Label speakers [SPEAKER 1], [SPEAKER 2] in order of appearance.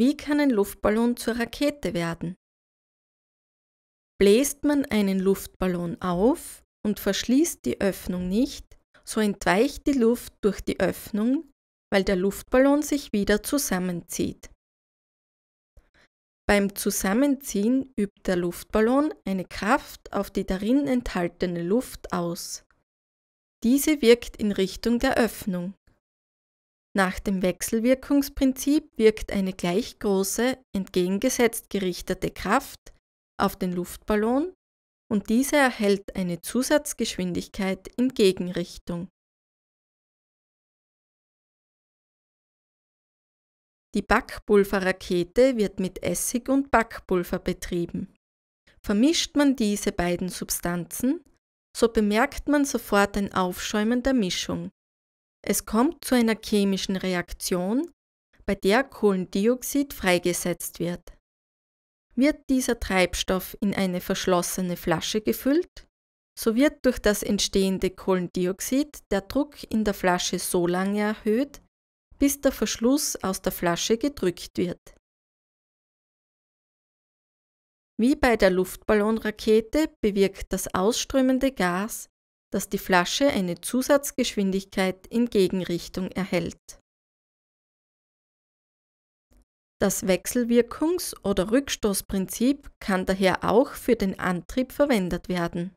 [SPEAKER 1] Wie kann ein Luftballon zur Rakete werden? Bläst man einen Luftballon auf und verschließt die Öffnung nicht, so entweicht die Luft durch die Öffnung, weil der Luftballon sich wieder zusammenzieht. Beim Zusammenziehen übt der Luftballon eine Kraft auf die darin enthaltene Luft aus. Diese wirkt in Richtung der Öffnung. Nach dem Wechselwirkungsprinzip wirkt eine gleich große, entgegengesetzt gerichtete Kraft auf den Luftballon und dieser erhält eine Zusatzgeschwindigkeit in Gegenrichtung. Die Backpulverrakete wird mit Essig und Backpulver betrieben. Vermischt man diese beiden Substanzen, so bemerkt man sofort ein Aufschäumen der Mischung. Es kommt zu einer chemischen Reaktion, bei der Kohlendioxid freigesetzt wird. Wird dieser Treibstoff in eine verschlossene Flasche gefüllt, so wird durch das entstehende Kohlendioxid der Druck in der Flasche so lange erhöht, bis der Verschluss aus der Flasche gedrückt wird. Wie bei der Luftballonrakete bewirkt das ausströmende Gas dass die Flasche eine Zusatzgeschwindigkeit in Gegenrichtung erhält. Das Wechselwirkungs- oder Rückstoßprinzip kann daher auch für den Antrieb verwendet werden.